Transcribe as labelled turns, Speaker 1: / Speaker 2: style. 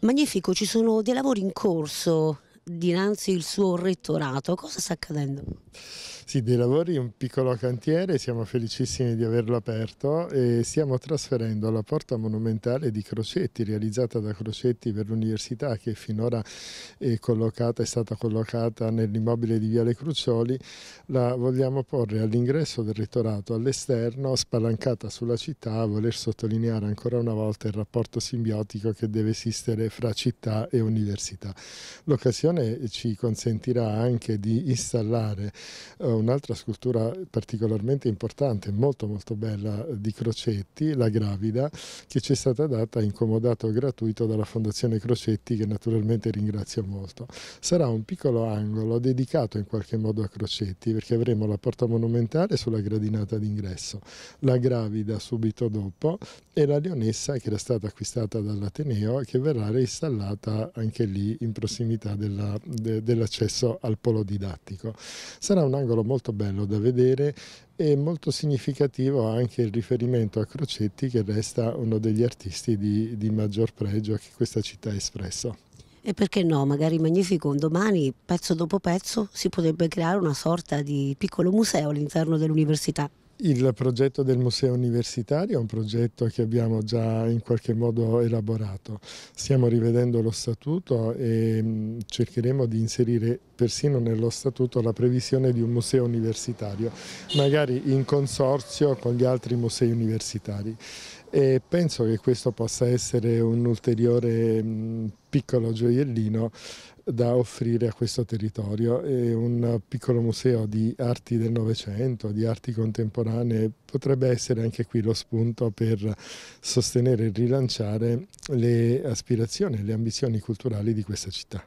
Speaker 1: Magnifico, ci sono dei lavori in corso dinanzi al suo rettorato, cosa sta accadendo?
Speaker 2: Sì, dei lavori un piccolo cantiere, siamo felicissimi di averlo aperto e stiamo trasferendo la porta monumentale di Crocetti, realizzata da Crocetti per l'università che finora è, collocata, è stata collocata nell'immobile di Viale Crucioli, la vogliamo porre all'ingresso del rettorato all'esterno, spalancata sulla città, a voler sottolineare ancora una volta il rapporto simbiotico che deve esistere fra città e università. L'occasione ci consentirà anche di installare eh, un'altra scultura particolarmente importante, molto molto bella, di Crocetti, La Gravida, che ci è stata data in comodato gratuito dalla Fondazione Crocetti, che naturalmente ringrazio molto. Sarà un piccolo angolo dedicato in qualche modo a Crocetti, perché avremo la porta monumentale sulla gradinata d'ingresso, La Gravida subito dopo e la Leonessa che era stata acquistata dall'Ateneo e che verrà reinstallata anche lì in prossimità dell'accesso de, dell al polo didattico. Sarà un angolo molto bello da vedere e molto significativo anche il riferimento a Crocetti che resta uno degli artisti di, di maggior pregio che questa città ha espresso.
Speaker 1: E perché no, magari Magnifico un domani, pezzo dopo pezzo, si potrebbe creare una sorta di piccolo museo all'interno dell'università.
Speaker 2: Il progetto del museo universitario è un progetto che abbiamo già in qualche modo elaborato. Stiamo rivedendo lo statuto e mm, cercheremo di inserire persino nello statuto la previsione di un museo universitario, magari in consorzio con gli altri musei universitari e penso che questo possa essere un ulteriore mh, mm, piccolo gioiellino da offrire a questo territorio e un piccolo museo di arti del Novecento, di arti contemporanee potrebbe essere anche qui lo spunto per sostenere e rilanciare le aspirazioni e le ambizioni culturali di questa città.